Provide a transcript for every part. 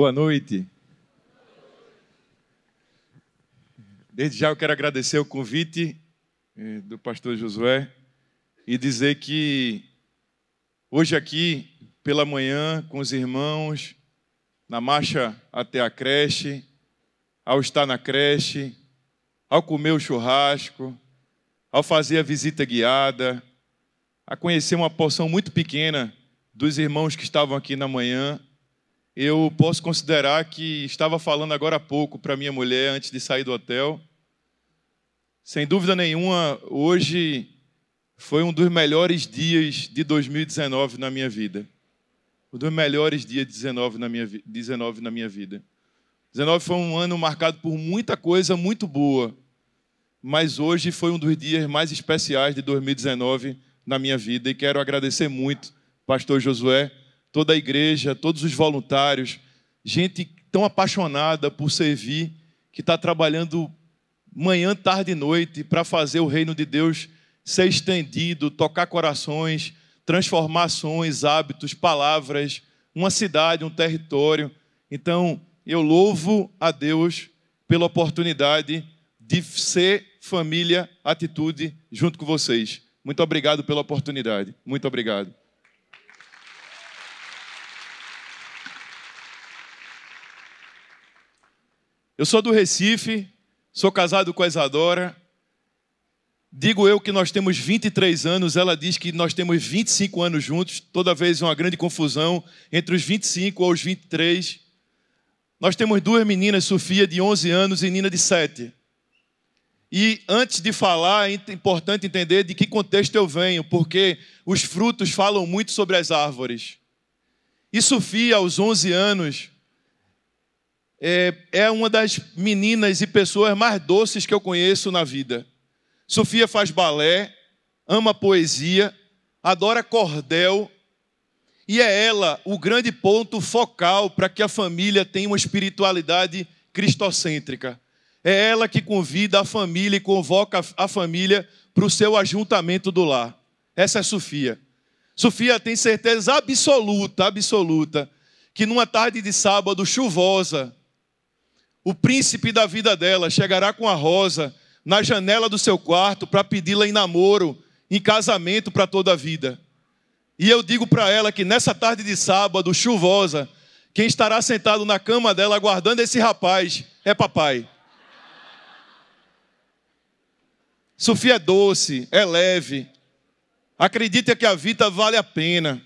Boa noite. Desde já eu quero agradecer o convite eh, do pastor Josué e dizer que hoje aqui pela manhã com os irmãos na marcha até a creche, ao estar na creche, ao comer o churrasco, ao fazer a visita guiada, a conhecer uma porção muito pequena dos irmãos que estavam aqui na manhã, eu posso considerar que estava falando agora há pouco para minha mulher antes de sair do hotel. Sem dúvida nenhuma, hoje foi um dos melhores dias de 2019 na minha vida. Um dos melhores dias de 19 na minha, 19 na minha vida. 19 foi um ano marcado por muita coisa muito boa, mas hoje foi um dos dias mais especiais de 2019 na minha vida e quero agradecer muito, Pastor Josué, toda a igreja, todos os voluntários, gente tão apaixonada por servir, que está trabalhando manhã, tarde e noite para fazer o reino de Deus ser estendido, tocar corações, transformações, hábitos, palavras, uma cidade, um território. Então, eu louvo a Deus pela oportunidade de ser família Atitude junto com vocês. Muito obrigado pela oportunidade. Muito obrigado. Eu sou do Recife, sou casado com a Isadora. Digo eu que nós temos 23 anos, ela diz que nós temos 25 anos juntos, toda vez uma grande confusão entre os 25 os 23. Nós temos duas meninas, Sofia de 11 anos e Nina de 7. E antes de falar, é importante entender de que contexto eu venho, porque os frutos falam muito sobre as árvores. E Sofia, aos 11 anos, é, é uma das meninas e pessoas mais doces que eu conheço na vida. Sofia faz balé, ama poesia, adora cordel, e é ela o grande ponto focal para que a família tenha uma espiritualidade cristocêntrica. É ela que convida a família e convoca a família para o seu ajuntamento do lar. Essa é Sofia. Sofia tem certeza absoluta, absoluta, que numa tarde de sábado chuvosa, o príncipe da vida dela chegará com a rosa na janela do seu quarto para pedi-la em namoro, em casamento para toda a vida. E eu digo para ela que nessa tarde de sábado, chuvosa, quem estará sentado na cama dela aguardando esse rapaz é papai. Sofia é doce, é leve. Acredita que a vida vale a pena.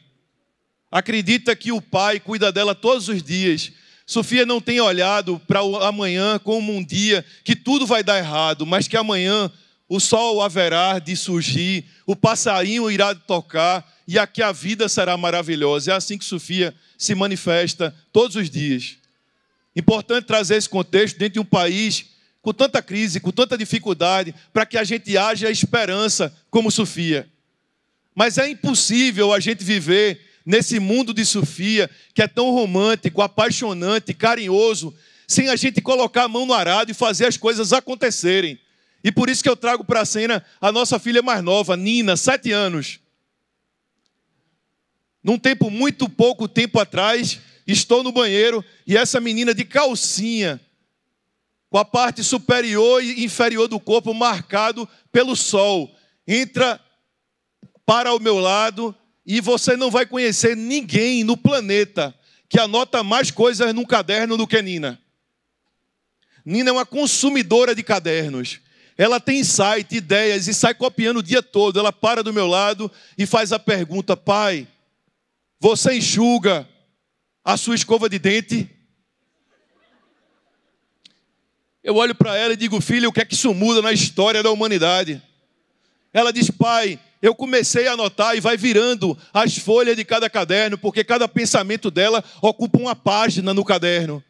Acredita que o pai cuida dela todos os dias Sofia não tem olhado para o amanhã como um dia que tudo vai dar errado, mas que amanhã o sol haverá de surgir, o passarinho irá tocar e aqui a vida será maravilhosa. É assim que Sofia se manifesta todos os dias. Importante trazer esse contexto dentro de um país com tanta crise, com tanta dificuldade, para que a gente haja esperança como Sofia. Mas é impossível a gente viver nesse mundo de Sofia, que é tão romântico, apaixonante, carinhoso, sem a gente colocar a mão no arado e fazer as coisas acontecerem. E por isso que eu trago para a cena a nossa filha mais nova, Nina, sete anos. Num tempo muito pouco tempo atrás, estou no banheiro e essa menina de calcinha, com a parte superior e inferior do corpo marcado pelo sol, entra para o meu lado e você não vai conhecer ninguém no planeta que anota mais coisas num caderno do que Nina. Nina é uma consumidora de cadernos. Ela tem insight, ideias e sai copiando o dia todo. Ela para do meu lado e faz a pergunta: Pai, você enxuga a sua escova de dente? Eu olho para ela e digo: Filho, o que é que isso muda na história da humanidade? Ela diz: Pai, eu comecei a anotar e vai virando as folhas de cada caderno, porque cada pensamento dela ocupa uma página no caderno.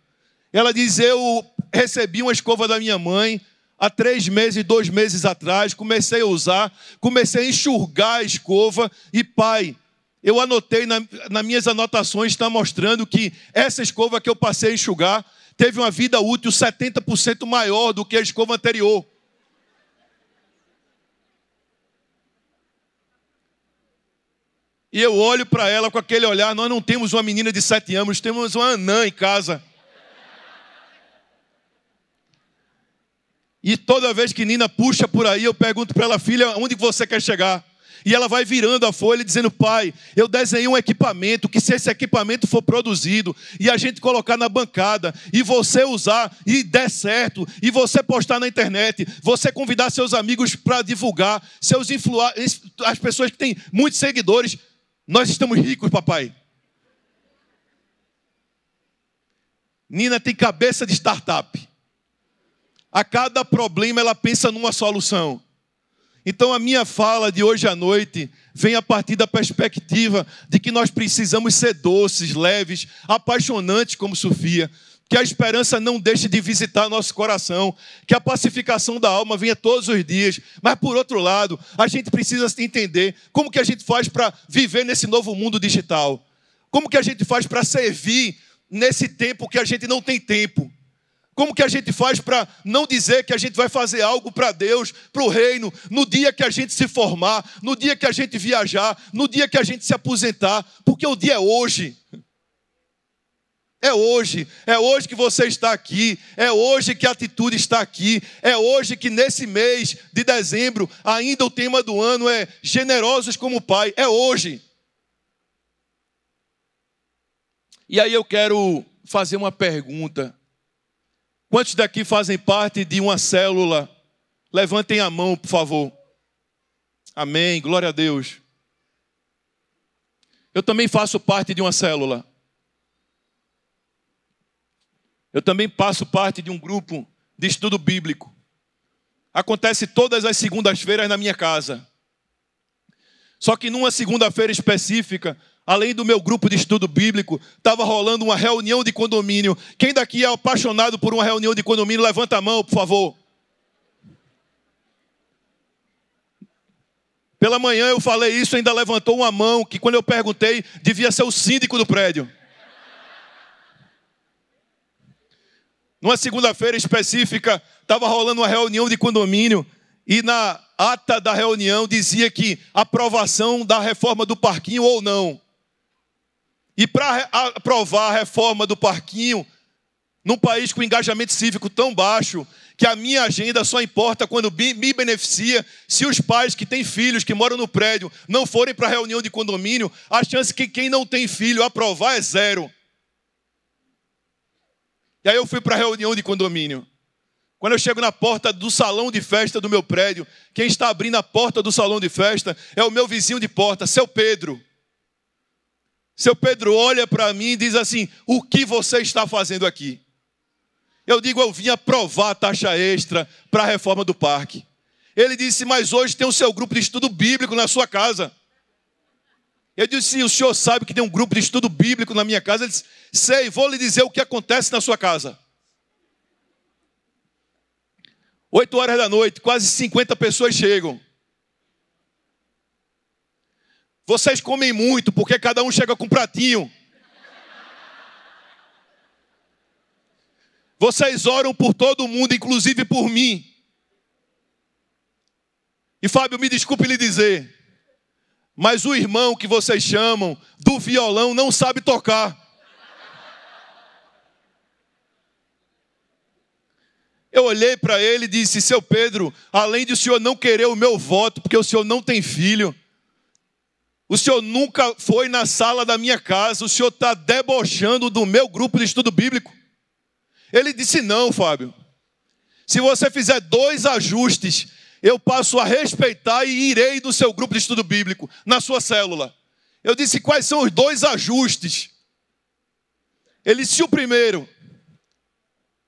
Ela diz: Eu recebi uma escova da minha mãe há três meses, dois meses atrás, comecei a usar, comecei a enxurgar a escova e, pai, eu anotei na, nas minhas anotações, está mostrando que essa escova que eu passei a enxugar teve uma vida útil 70% maior do que a escova anterior. E eu olho para ela com aquele olhar. Nós não temos uma menina de sete anos, temos uma anã em casa. E toda vez que Nina puxa por aí, eu pergunto para ela, filha, onde você quer chegar? E ela vai virando a folha dizendo: Pai, eu desenhei um equipamento que, se esse equipamento for produzido e a gente colocar na bancada e você usar e der certo, e você postar na internet, você convidar seus amigos para divulgar, seus influ... as pessoas que têm muitos seguidores, nós estamos ricos, papai. Nina tem cabeça de startup. A cada problema ela pensa numa solução. Então a minha fala de hoje à noite vem a partir da perspectiva de que nós precisamos ser doces, leves, apaixonantes como Sofia que a esperança não deixe de visitar nosso coração, que a pacificação da alma venha todos os dias. Mas por outro lado, a gente precisa entender como que a gente faz para viver nesse novo mundo digital. Como que a gente faz para servir nesse tempo que a gente não tem tempo? Como que a gente faz para não dizer que a gente vai fazer algo para Deus, para o reino, no dia que a gente se formar, no dia que a gente viajar, no dia que a gente se aposentar, porque o dia é hoje. É hoje, é hoje que você está aqui, é hoje que a atitude está aqui, é hoje que nesse mês de dezembro, ainda o tema do ano é generosos como pai, é hoje. E aí eu quero fazer uma pergunta. Quantos daqui fazem parte de uma célula? Levantem a mão, por favor. Amém, glória a Deus. Eu também faço parte de uma célula. Eu também passo parte de um grupo de estudo bíblico. Acontece todas as segundas-feiras na minha casa. Só que numa segunda-feira específica, além do meu grupo de estudo bíblico, estava rolando uma reunião de condomínio. Quem daqui é apaixonado por uma reunião de condomínio, levanta a mão, por favor. Pela manhã eu falei isso, ainda levantou uma mão que quando eu perguntei, devia ser o síndico do prédio. Numa segunda-feira específica, estava rolando uma reunião de condomínio e na ata da reunião dizia que aprovação da reforma do parquinho ou não. E para aprovar a reforma do parquinho, num país com engajamento cívico tão baixo, que a minha agenda só importa quando me beneficia, se os pais que têm filhos, que moram no prédio, não forem para a reunião de condomínio, a chance que quem não tem filho aprovar é zero. E aí eu fui para a reunião de condomínio. Quando eu chego na porta do salão de festa do meu prédio, quem está abrindo a porta do salão de festa é o meu vizinho de porta, seu Pedro. Seu Pedro olha para mim e diz assim: O que você está fazendo aqui? Eu digo: Eu vim aprovar a taxa extra para a reforma do parque. Ele disse: Mas hoje tem o seu grupo de estudo bíblico na sua casa. Eu disse: O senhor sabe que tem um grupo de estudo bíblico na minha casa? Ele disse: Sei, vou lhe dizer o que acontece na sua casa. Oito horas da noite, quase 50 pessoas chegam. Vocês comem muito, porque cada um chega com um pratinho. Vocês oram por todo mundo, inclusive por mim. E Fábio, me desculpe lhe dizer, mas o irmão que vocês chamam do violão não sabe tocar. Eu olhei para ele e disse: Seu Pedro, além de o senhor não querer o meu voto, porque o senhor não tem filho, o senhor nunca foi na sala da minha casa, o senhor está debochando do meu grupo de estudo bíblico. Ele disse: Não, Fábio. Se você fizer dois ajustes eu passo a respeitar e irei do seu grupo de estudo bíblico, na sua célula. Eu disse quais são os dois ajustes. Ele disse o primeiro,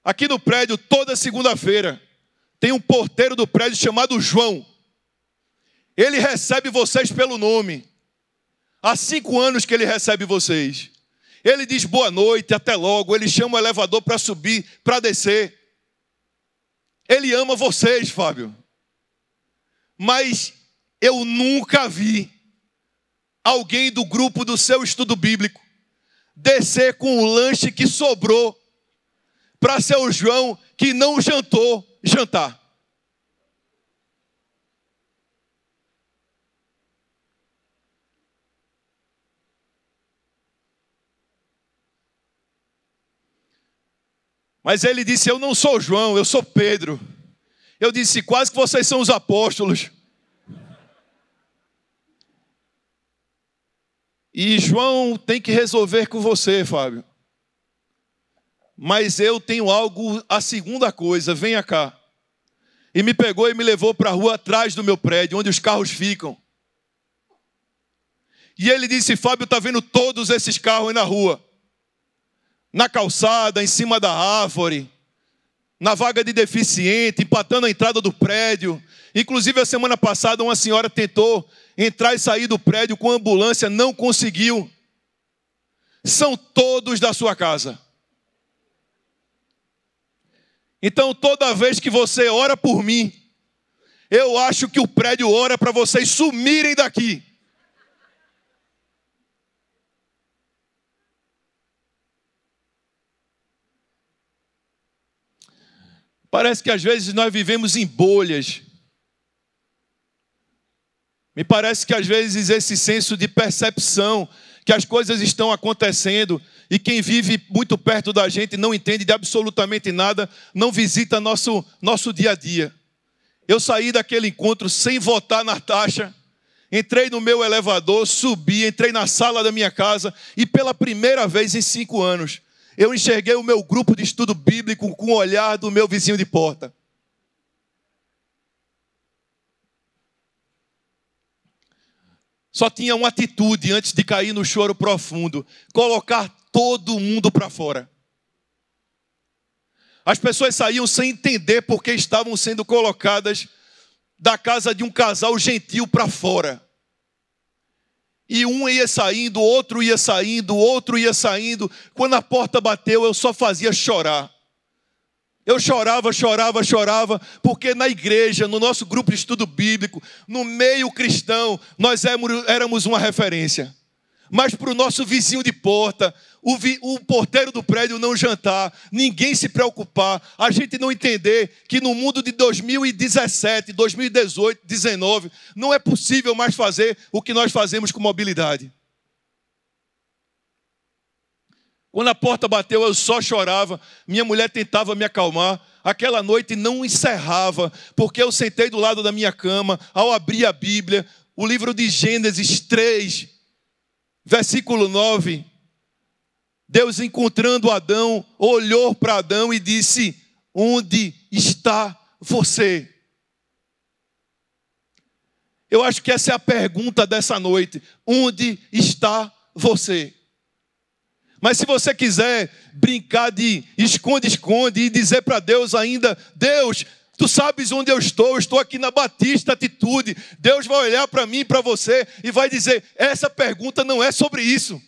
aqui no prédio, toda segunda-feira, tem um porteiro do prédio chamado João. Ele recebe vocês pelo nome. Há cinco anos que ele recebe vocês. Ele diz boa noite, até logo. Ele chama o elevador para subir, para descer. Ele ama vocês, Fábio mas eu nunca vi alguém do grupo do seu estudo bíblico descer com o lanche que sobrou para seu João que não jantou jantar. Mas ele disse: Eu não sou João, eu sou Pedro. Eu disse: quase que vocês são os apóstolos. E João tem que resolver com você, Fábio. Mas eu tenho algo, a segunda coisa, venha cá. E me pegou e me levou para a rua atrás do meu prédio, onde os carros ficam. E ele disse: Fábio, está vendo todos esses carros aí na rua, na calçada, em cima da árvore na vaga de deficiente, empatando a entrada do prédio. Inclusive, a semana passada, uma senhora tentou entrar e sair do prédio com ambulância, não conseguiu. São todos da sua casa. Então, toda vez que você ora por mim, eu acho que o prédio ora para vocês sumirem daqui. Parece que às vezes nós vivemos em bolhas. Me parece que às vezes esse senso de percepção que as coisas estão acontecendo e quem vive muito perto da gente não entende de absolutamente nada, não visita nosso, nosso dia a dia. Eu saí daquele encontro sem votar na taxa, entrei no meu elevador, subi, entrei na sala da minha casa e pela primeira vez em cinco anos eu enxerguei o meu grupo de estudo bíblico com o olhar do meu vizinho de porta. Só tinha uma atitude antes de cair no choro profundo: colocar todo mundo para fora. As pessoas saíam sem entender porque estavam sendo colocadas da casa de um casal gentil para fora. E um ia saindo, outro ia saindo, outro ia saindo. Quando a porta bateu, eu só fazia chorar. Eu chorava, chorava, chorava, porque na igreja, no nosso grupo de estudo bíblico, no meio cristão, nós éramos uma referência mas para o nosso vizinho de porta, o, vi, o, porteiro do prédio não jantar, ninguém se preocupar, a gente não entender que no mundo de 2017, 2018, 2019, não é possível mais fazer o que nós fazemos com mobilidade. Quando a porta bateu, eu só chorava, minha mulher tentava me acalmar, aquela noite não encerrava, porque eu sentei do lado da minha cama, ao abrir a Bíblia, o livro de Gênesis 3, versículo 9, Deus encontrando Adão, olhou para Adão e disse: Onde está você? Eu acho que essa é a pergunta dessa noite: Onde está você? Mas se você quiser brincar de esconde-esconde e dizer para Deus ainda: Deus, Tu sabes onde eu estou, eu estou aqui na Batista Atitude. Deus vai olhar para mim, para você e vai dizer: essa pergunta não é sobre isso.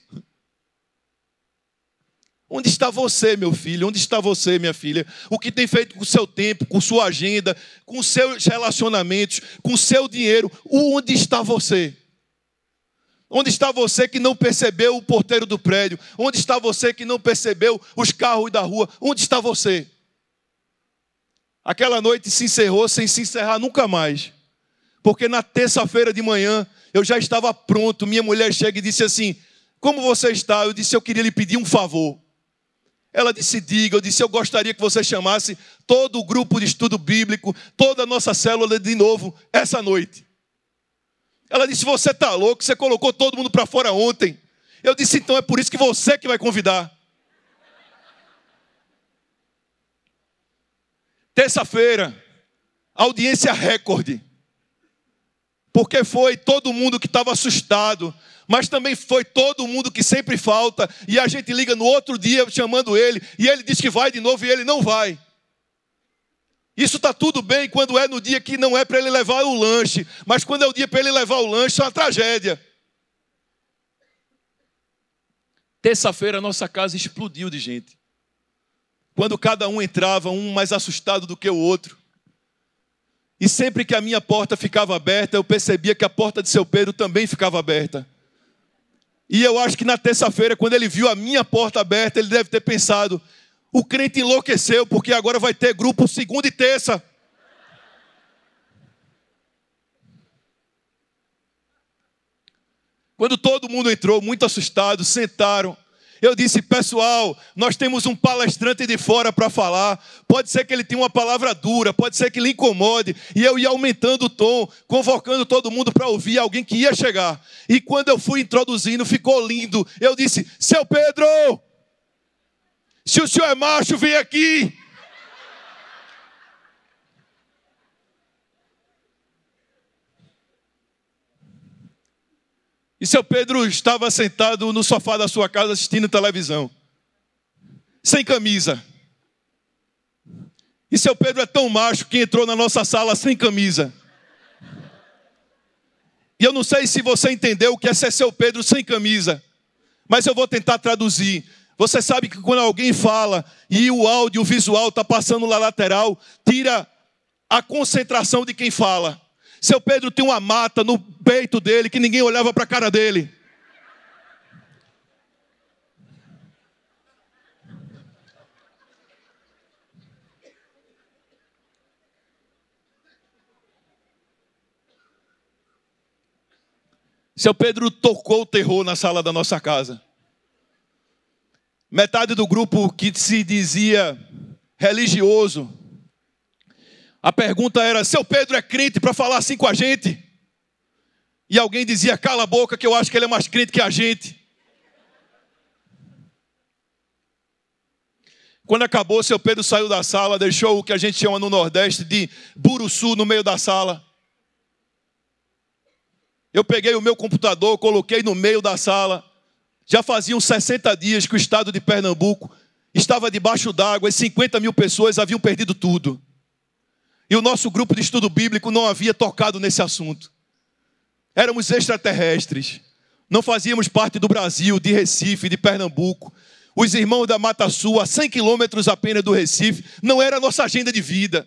Onde está você, meu filho? Onde está você, minha filha? O que tem feito com o seu tempo, com sua agenda, com seus relacionamentos, com seu dinheiro? Onde está você? Onde está você que não percebeu o porteiro do prédio? Onde está você que não percebeu os carros da rua? Onde está você? Aquela noite se encerrou sem se encerrar nunca mais. Porque na terça-feira de manhã eu já estava pronto. Minha mulher chega e disse assim: Como você está? Eu disse: Eu queria lhe pedir um favor. Ela disse: Diga. Eu disse: Eu gostaria que você chamasse todo o grupo de estudo bíblico, toda a nossa célula de novo, essa noite. Ela disse: Você está louco, você colocou todo mundo para fora ontem. Eu disse: Então é por isso que você que vai convidar. Terça-feira, audiência recorde. Porque foi todo mundo que estava assustado, mas também foi todo mundo que sempre falta, e a gente liga no outro dia chamando ele, e ele diz que vai de novo e ele não vai. Isso está tudo bem quando é no dia que não é para ele levar o lanche, mas quando é o dia para ele levar o lanche, é uma tragédia. Terça-feira, nossa casa explodiu de gente. Quando cada um entrava, um mais assustado do que o outro. E sempre que a minha porta ficava aberta, eu percebia que a porta de seu Pedro também ficava aberta. E eu acho que na terça-feira, quando ele viu a minha porta aberta, ele deve ter pensado: o crente enlouqueceu, porque agora vai ter grupo segunda e terça. Quando todo mundo entrou, muito assustado, sentaram. Eu disse, pessoal, nós temos um palestrante de fora para falar. Pode ser que ele tenha uma palavra dura, pode ser que ele incomode. E eu ia aumentando o tom, convocando todo mundo para ouvir alguém que ia chegar. E quando eu fui introduzindo, ficou lindo. Eu disse, seu Pedro, se o senhor é macho, vem aqui. E seu Pedro estava sentado no sofá da sua casa assistindo televisão, sem camisa. E seu Pedro é tão macho que entrou na nossa sala sem camisa. E eu não sei se você entendeu o que é ser seu Pedro sem camisa, mas eu vou tentar traduzir. Você sabe que quando alguém fala e o áudio, o visual está passando lá lateral, tira a concentração de quem fala. Seu Pedro tinha uma mata no peito dele que ninguém olhava para a cara dele. Seu Pedro tocou o terror na sala da nossa casa. Metade do grupo que se dizia religioso a pergunta era: seu Pedro é crente para falar assim com a gente? E alguém dizia: cala a boca, que eu acho que ele é mais crente que a gente. Quando acabou, seu Pedro saiu da sala, deixou o que a gente chama no Nordeste de buruçu no meio da sala. Eu peguei o meu computador, coloquei no meio da sala. Já faziam 60 dias que o estado de Pernambuco estava debaixo d'água e 50 mil pessoas haviam perdido tudo. E o nosso grupo de estudo bíblico não havia tocado nesse assunto. Éramos extraterrestres. Não fazíamos parte do Brasil, de Recife, de Pernambuco. Os irmãos da Mata Sul, a 100 quilômetros apenas do Recife, não era a nossa agenda de vida.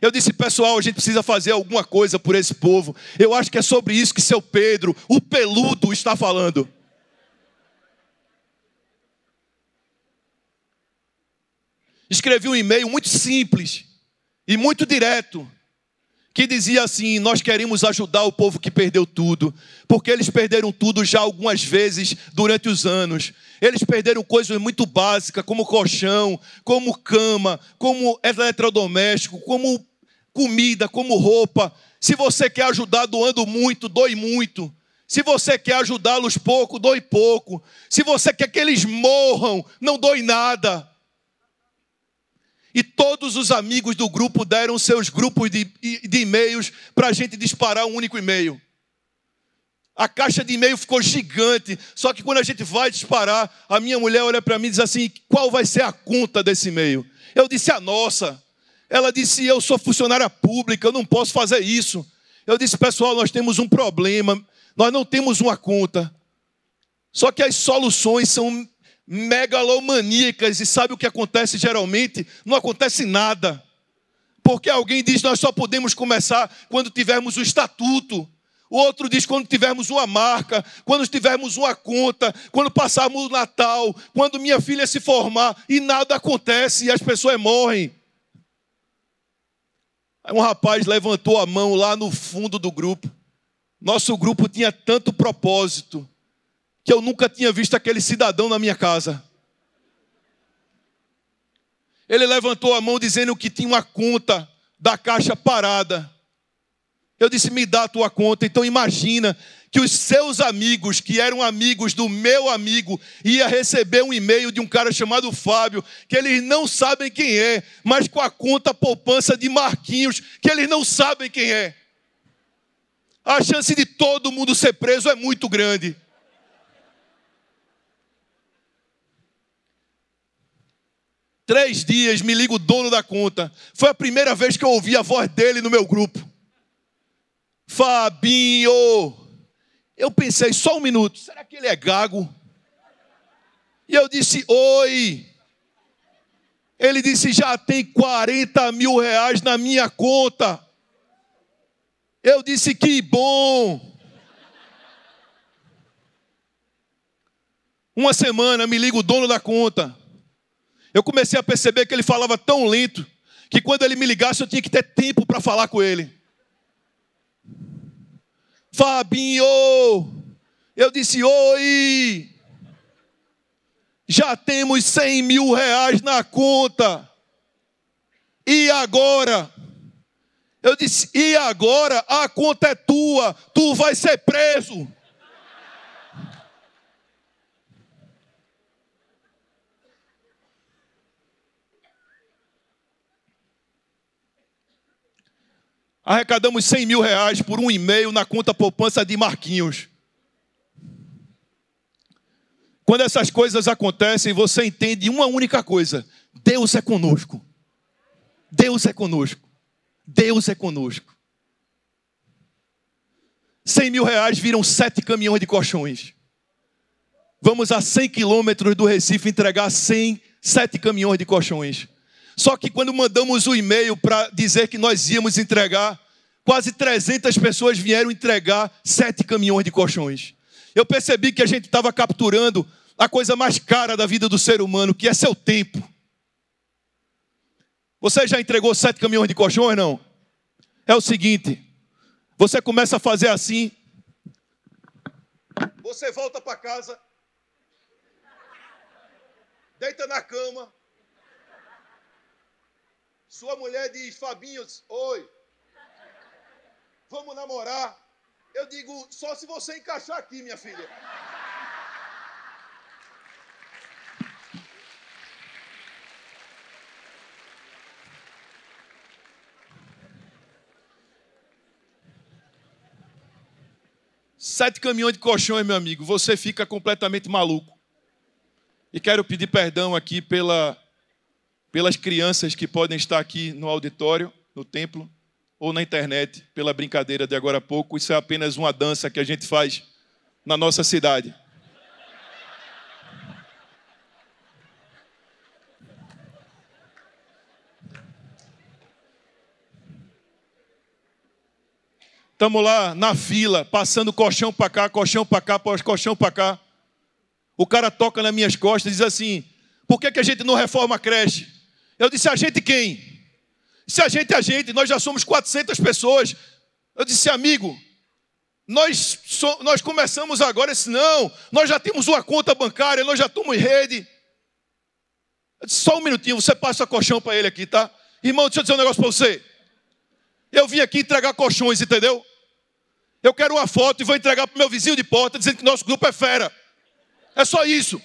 Eu disse, pessoal, a gente precisa fazer alguma coisa por esse povo. Eu acho que é sobre isso que seu Pedro, o peludo, está falando. escrevi um e-mail muito simples e muito direto, que dizia assim: Nós queremos ajudar o povo que perdeu tudo, porque eles perderam tudo já algumas vezes durante os anos. Eles perderam coisas muito básicas, como colchão, como cama, como eletrodoméstico, como comida, como roupa. Se você quer ajudar doando muito, doe muito. Se você quer ajudá-los pouco, doe pouco. Se você quer que eles morram, não doe nada. E todos os amigos do grupo deram seus grupos de, de e-mails para a gente disparar um único e-mail. A caixa de e-mail ficou gigante. Só que quando a gente vai disparar, a minha mulher olha para mim e diz assim: qual vai ser a conta desse e-mail? Eu disse: a nossa. Ela disse: eu sou funcionária pública, eu não posso fazer isso. Eu disse: pessoal, nós temos um problema, nós não temos uma conta. Só que as soluções são megalomaníacas, e sabe o que acontece geralmente? Não acontece nada. Porque alguém diz nós só podemos começar quando tivermos o estatuto. O outro diz quando tivermos uma marca, quando tivermos uma conta, quando passarmos o Natal, quando minha filha se formar e nada acontece e as pessoas morrem. Aí um rapaz levantou a mão lá no fundo do grupo. Nosso grupo tinha tanto propósito, que eu nunca tinha visto aquele cidadão na minha casa. Ele levantou a mão dizendo que tinha uma conta da caixa parada. Eu disse: "Me dá a tua conta". Então imagina que os seus amigos, que eram amigos do meu amigo, ia receber um e-mail de um cara chamado Fábio, que eles não sabem quem é, mas com a conta poupança de Marquinhos, que eles não sabem quem é. A chance de todo mundo ser preso é muito grande. Três dias, me liga o dono da conta. Foi a primeira vez que eu ouvi a voz dele no meu grupo. Fabinho! Eu pensei só um minuto, será que ele é gago? E eu disse, oi! Ele disse: já tem 40 mil reais na minha conta. Eu disse: que bom. Uma semana me liga o dono da conta eu comecei a perceber que ele falava tão lento que quando ele me ligasse eu tinha que ter tempo para falar com ele. Fabinho, eu disse oi. Já temos 100 mil reais na conta. E agora? Eu disse, e agora a conta é tua, tu vai ser preso. Arrecadamos 100 mil reais por um e-mail na conta poupança de Marquinhos. Quando essas coisas acontecem, você entende uma única coisa: Deus é conosco. Deus é conosco. Deus é conosco. 100 mil reais viram sete caminhões de colchões. Vamos a 100 quilômetros do Recife entregar 100, sete caminhões de colchões. Só que quando mandamos o e-mail para dizer que nós íamos entregar, quase 300 pessoas vieram entregar sete caminhões de colchões. Eu percebi que a gente estava capturando a coisa mais cara da vida do ser humano, que é seu tempo. Você já entregou sete caminhões de colchões, não? É o seguinte, você começa a fazer assim, você volta para casa, deita na cama, sua mulher diz, Fabinho, oi, vamos namorar. Eu digo, só se você encaixar aqui, minha filha. Sete caminhões de colchões, meu amigo, você fica completamente maluco. E quero pedir perdão aqui pela pelas crianças que podem estar aqui no auditório, no templo, ou na internet, pela brincadeira de agora a pouco. Isso é apenas uma dança que a gente faz na nossa cidade. Estamos lá na fila, passando colchão para cá, colchão para cá, colchão para cá. O cara toca nas minhas costas e diz assim: por que, que a gente não reforma a creche? Eu disse: a gente quem? Se a gente, é a gente, nós já somos 400 pessoas. Eu disse: amigo, nós, so, nós começamos agora. se disse: não, nós já temos uma conta bancária, nós já estamos em rede. Eu disse: só um minutinho, você passa colchão para ele aqui, tá? Irmão, deixa eu dizer um negócio para você. Eu vim aqui entregar colchões, entendeu? Eu quero uma foto e vou entregar para o meu vizinho de porta dizendo que nosso grupo é fera. É só isso.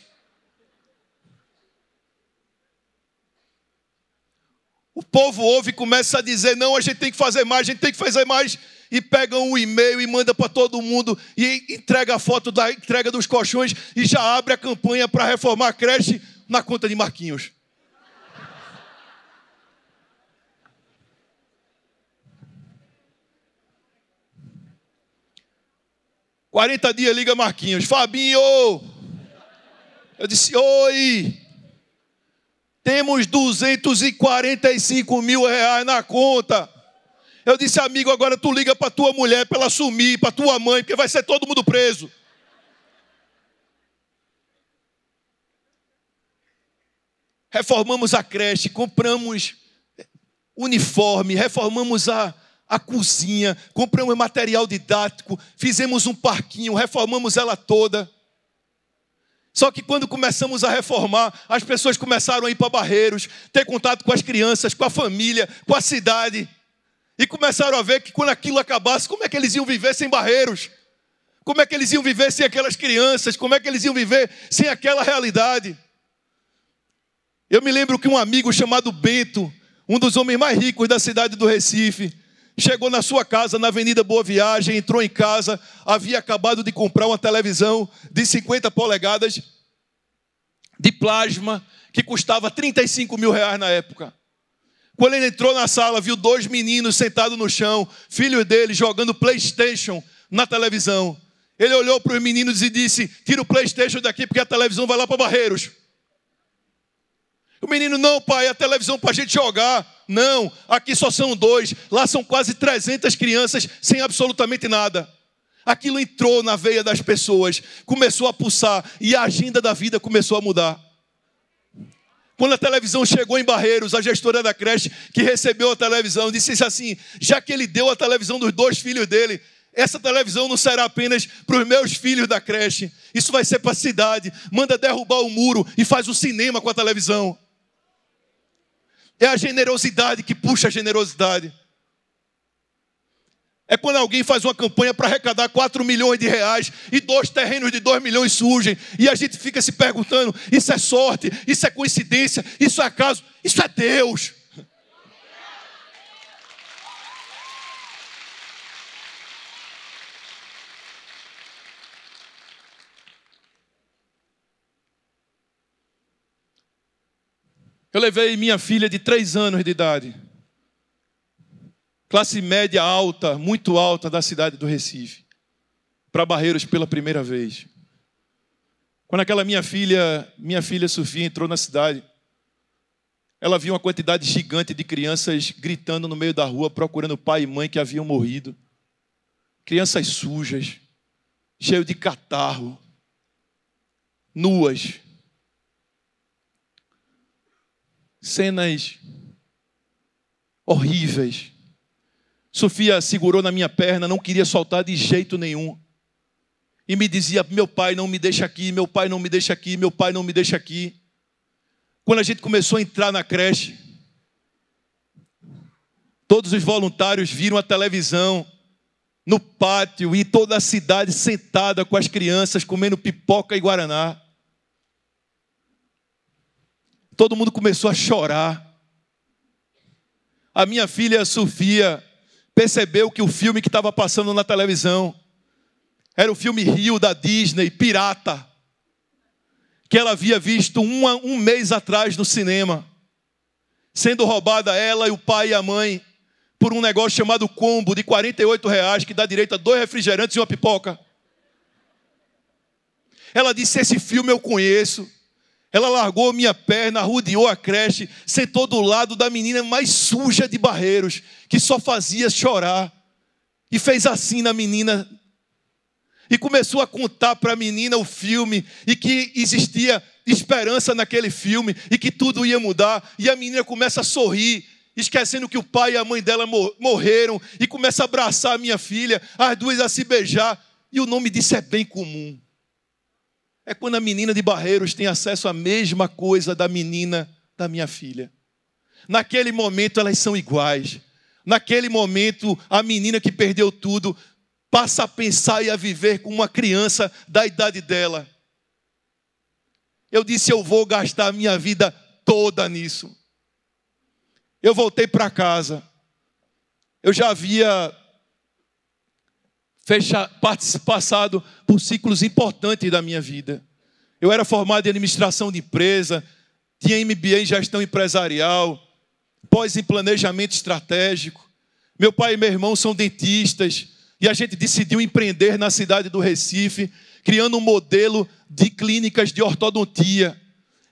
O povo ouve e começa a dizer: não, a gente tem que fazer mais, a gente tem que fazer mais. E pegam o e-mail e manda para todo mundo e entrega a foto da entrega dos colchões e já abre a campanha para reformar a creche na conta de Marquinhos. Quarenta dias liga Marquinhos, Fabinho! Eu disse, oi! Temos 245 mil reais na conta. Eu disse, amigo, agora tu liga para tua mulher, para ela sumir, para tua mãe, porque vai ser todo mundo preso. Reformamos a creche, compramos uniforme, reformamos a, a cozinha, compramos material didático, fizemos um parquinho, reformamos ela toda. Só que quando começamos a reformar, as pessoas começaram a ir para Barreiros, ter contato com as crianças, com a família, com a cidade. E começaram a ver que quando aquilo acabasse, como é que eles iam viver sem Barreiros? Como é que eles iam viver sem aquelas crianças? Como é que eles iam viver sem aquela realidade? Eu me lembro que um amigo chamado Bento, um dos homens mais ricos da cidade do Recife, Chegou na sua casa, na Avenida Boa Viagem, entrou em casa, havia acabado de comprar uma televisão de 50 polegadas de plasma, que custava 35 mil reais na época. Quando ele entrou na sala, viu dois meninos sentados no chão, filho dele, jogando PlayStation na televisão. Ele olhou para os meninos e disse: Tira o PlayStation daqui, porque a televisão vai lá para Barreiros. O menino, não, pai, a televisão para a gente jogar. Não, aqui só são dois. Lá são quase 300 crianças sem absolutamente nada. Aquilo entrou na veia das pessoas, começou a pulsar e a agenda da vida começou a mudar. Quando a televisão chegou em Barreiros, a gestora da creche que recebeu a televisão disse assim: já que ele deu a televisão dos dois filhos dele, essa televisão não será apenas para os meus filhos da creche. Isso vai ser para a cidade. Manda derrubar o muro e faz o cinema com a televisão. É a generosidade que puxa a generosidade. É quando alguém faz uma campanha para arrecadar 4 milhões de reais e dois terrenos de 2 milhões surgem. E a gente fica se perguntando: isso é sorte, isso é coincidência, isso é acaso, isso é Deus. Eu levei minha filha de três anos de idade, classe média alta, muito alta da cidade do Recife, para Barreiros pela primeira vez. Quando aquela minha filha, minha filha Sofia entrou na cidade, ela viu uma quantidade gigante de crianças gritando no meio da rua, procurando pai e mãe que haviam morrido. Crianças sujas, cheias de catarro, nuas, cenas horríveis. Sofia segurou na minha perna, não queria soltar de jeito nenhum. E me dizia: Meu pai não me deixa aqui, meu pai não me deixa aqui, meu pai não me deixa aqui. Quando a gente começou a entrar na creche, todos os voluntários viram a televisão no pátio e toda a cidade sentada com as crianças comendo pipoca e guaraná. Todo mundo começou a chorar. A minha filha Sofia percebeu que o filme que estava passando na televisão era o filme Rio da Disney, Pirata, que ela havia visto uma, um mês atrás no cinema, sendo roubada ela e o pai e a mãe por um negócio chamado combo de 48 reais que dá direito a dois refrigerantes e uma pipoca. Ela disse: Esse filme eu conheço. Ela largou minha perna, rodeou a creche, sentou do lado da menina mais suja de barreiros, que só fazia chorar. E fez assim na menina. E começou a contar para a menina o filme e que existia esperança naquele filme e que tudo ia mudar. E a menina começa a sorrir, esquecendo que o pai e a mãe dela morreram, e começa a abraçar a minha filha, as duas a se beijar. E o nome disso é bem comum é quando a menina de Barreiros tem acesso à mesma coisa da menina da minha filha. Naquele momento elas são iguais. Naquele momento a menina que perdeu tudo passa a pensar e a viver com uma criança da idade dela. Eu disse: eu vou gastar a minha vida toda nisso. Eu voltei para casa. Eu já havia fecha, passado por ciclos importantes da minha vida. Eu era formado em administração de empresa, tinha MBA em gestão empresarial, pós em planejamento estratégico. Meu pai e meu irmão são dentistas e a gente decidiu empreender na cidade do Recife, criando um modelo de clínicas de ortodontia.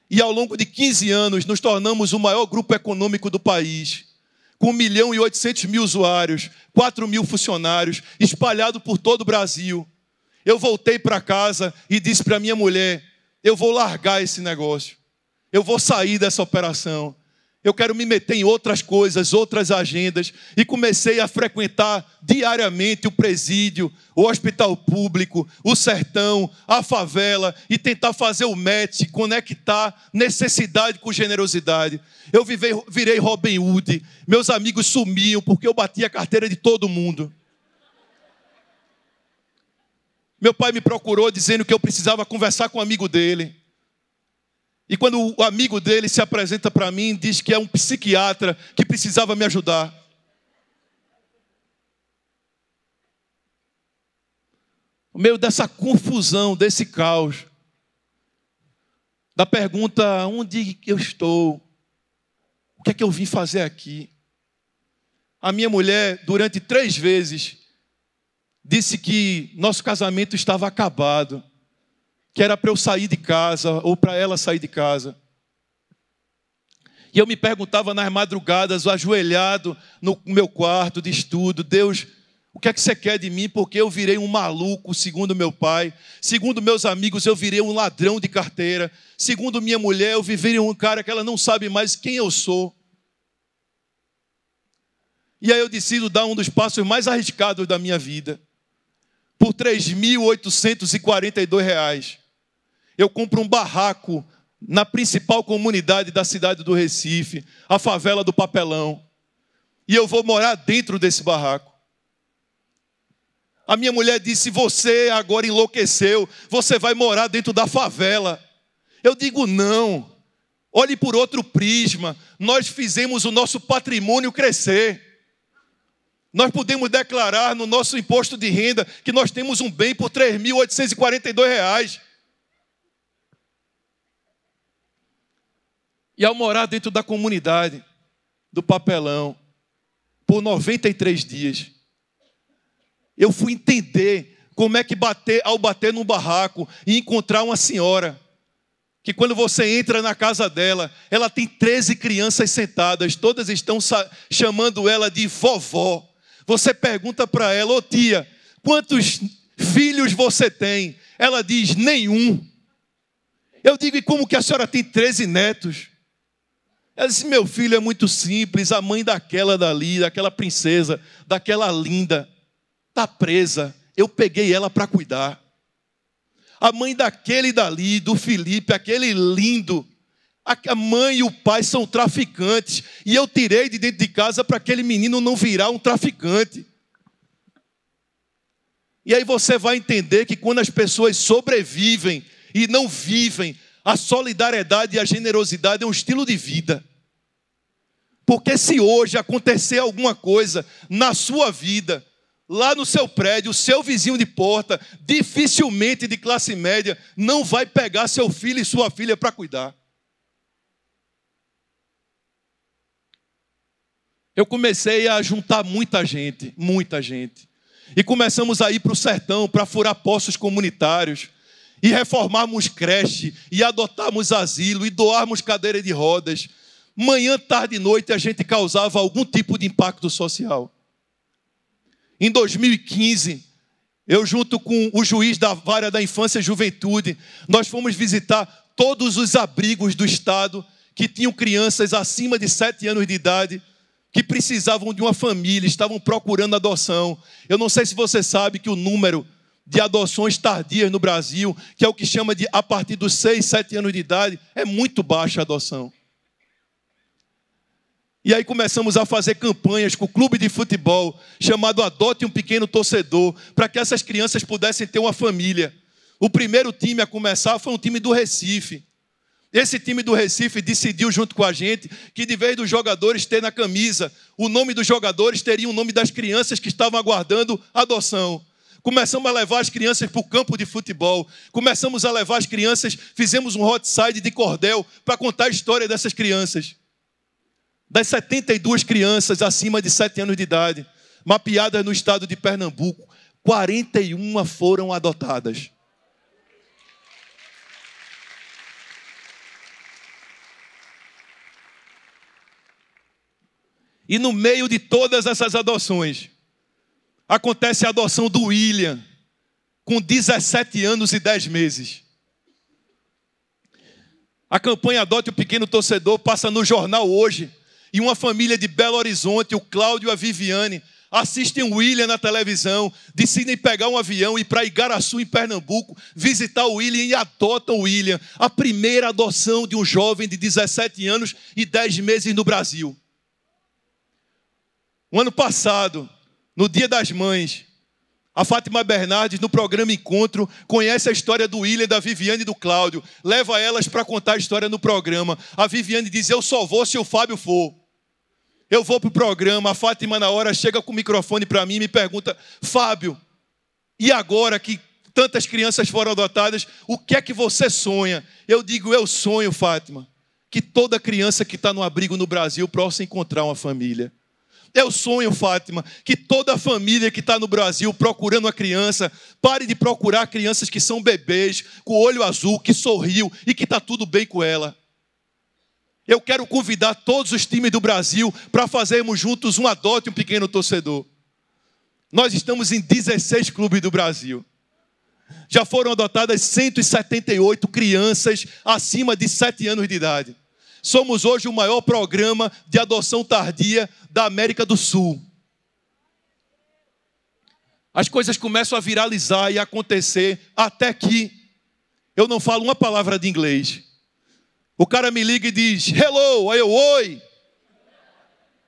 E ao longo de 15 anos nos tornamos o maior grupo econômico do país com 1 milhão e 800 mil usuários, 4 mil funcionários, espalhado por todo o Brasil. Eu voltei para casa e disse para minha mulher: eu vou largar esse negócio, eu vou sair dessa operação, eu quero me meter em outras coisas, outras agendas, e comecei a frequentar diariamente o presídio, o hospital público, o sertão, a favela, e tentar fazer o match, conectar necessidade com generosidade. Eu vivei, virei Robin Hood, meus amigos sumiam porque eu batia a carteira de todo mundo. Meu pai me procurou dizendo que eu precisava conversar com um amigo dele. E quando o amigo dele se apresenta para mim, diz que é um psiquiatra que precisava me ajudar. No meio dessa confusão, desse caos, da pergunta: onde eu estou? O que é que eu vim fazer aqui? A minha mulher, durante três vezes, disse que nosso casamento estava acabado que era para eu sair de casa ou para ela sair de casa. E eu me perguntava nas madrugadas, ajoelhado no meu quarto de estudo, Deus, o que é que você quer de mim? Porque eu virei um maluco, segundo meu pai. Segundo meus amigos, eu virei um ladrão de carteira. Segundo minha mulher, eu virei um cara que ela não sabe mais quem eu sou. E aí eu decido dar um dos passos mais arriscados da minha vida. Por R$ 3.842 eu compro um barraco na principal comunidade da cidade do Recife, a favela do Papelão, e eu vou morar dentro desse barraco. A minha mulher disse: Você agora enlouqueceu, você vai morar dentro da favela. Eu digo: Não, olhe por outro prisma. Nós fizemos o nosso patrimônio crescer. Nós podemos declarar no nosso imposto de renda que nós temos um bem por R$ 3.842. E ao morar dentro da comunidade do papelão por 93 dias, eu fui entender como é que bater ao bater num barraco e encontrar uma senhora que quando você entra na casa dela, ela tem 13 crianças sentadas, todas estão chamando ela de vovó. Você pergunta para ela, ô oh, tia, quantos filhos você tem? Ela diz, nenhum. Eu digo, e como que a senhora tem 13 netos? Ela disse: Meu filho é muito simples, a mãe daquela dali, daquela princesa, daquela linda, está presa. Eu peguei ela para cuidar. A mãe daquele dali, do Felipe, aquele lindo, a mãe e o pai são traficantes. E eu tirei de dentro de casa para aquele menino não virar um traficante. E aí você vai entender que quando as pessoas sobrevivem e não vivem a solidariedade e a generosidade é um estilo de vida. Porque se hoje acontecer alguma coisa na sua vida, lá no seu prédio, o seu vizinho de porta, dificilmente de classe média, não vai pegar seu filho e sua filha para cuidar. Eu comecei a juntar muita gente, muita gente. E começamos a ir para o sertão para furar poços comunitários e reformarmos creche, e adotarmos asilo, e doarmos cadeira de rodas, manhã, tarde e noite a gente causava algum tipo de impacto social. Em 2015, eu, junto com o juiz da vara da infância e juventude, nós fomos visitar todos os abrigos do Estado que tinham crianças acima de 7 anos de idade que precisavam de uma família, estavam procurando adoção. Eu não sei se você sabe que o número de adoções tardias no Brasil, que é o que chama de a partir dos 6, 7 anos de idade, é muito baixa a adoção. E aí começamos a fazer campanhas com o clube de futebol chamado Adote um Pequeno Torcedor, para que essas crianças pudessem ter uma família. O primeiro time a começar foi um time do Recife. Esse time do Recife decidiu junto com a gente que de vez dos jogadores ter na camisa, o nome dos jogadores teria o nome das crianças que estavam aguardando adoção começamos a levar as crianças para o campo de futebol, começamos a levar as crianças, fizemos um roadside de cordel para contar a história dessas crianças. Das 72 crianças acima de 7 anos de idade, mapeadas no estado de Pernambuco, 41 foram adotadas. E no meio de todas essas adoções, acontece a adoção do William, com 17 anos e 10 meses. A campanha Adote o Pequeno Torcedor passa no jornal hoje. E uma família de Belo Horizonte, o Cláudio e a Viviane, assistem o William na televisão, decidem pegar um avião e ir para Igaraçu, em Pernambuco, visitar o William e adotam o William. A primeira adoção de um jovem de 17 anos e 10 meses no Brasil. O ano passado, no Dia das Mães, a Fátima Bernardes, no programa Encontro, conhece a história do William, da Viviane e do Cláudio. Leva elas para contar a história no programa. A Viviane diz: Eu só vou se o Fábio for. Eu vou para o programa. A Fátima, na hora, chega com o microfone para mim e me pergunta: Fábio, e agora que tantas crianças foram adotadas, o que é que você sonha? Eu digo: Eu sonho, Fátima, que toda criança que está no abrigo no Brasil possa encontrar uma família. Eu é sonho, Fátima, que toda família que está no Brasil procurando a criança, pare de procurar crianças que são bebês, com o olho azul, que sorriu e que está tudo bem com ela. Eu quero convidar todos os times do Brasil para fazermos juntos um adote um pequeno torcedor. Nós estamos em 16 clubes do Brasil. Já foram adotadas 178 crianças acima de 7 anos de idade somos hoje o maior programa de adoção tardia da América do Sul. As coisas começam a viralizar e acontecer até que eu não falo uma palavra de inglês. O cara me liga e diz: "Hello", aí eu: "Oi".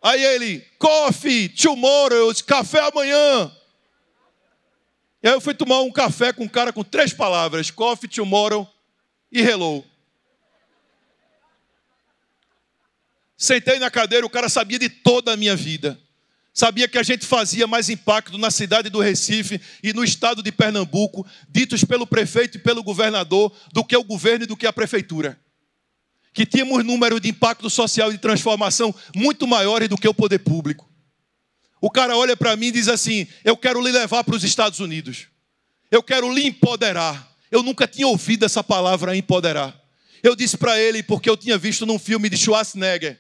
Aí ele: "Coffee tomorrow", eu "Café amanhã". E aí eu fui tomar um café com um cara com três palavras: "Coffee tomorrow" e "Hello". Sentei na cadeira, o cara sabia de toda a minha vida. Sabia que a gente fazia mais impacto na cidade do Recife e no estado de Pernambuco, ditos pelo prefeito e pelo governador, do que o governo e do que a prefeitura. Que tínhamos número de impacto social e de transformação muito maiores do que o poder público. O cara olha para mim e diz assim: Eu quero lhe levar para os Estados Unidos. Eu quero lhe empoderar. Eu nunca tinha ouvido essa palavra empoderar. Eu disse para ele porque eu tinha visto num filme de Schwarzenegger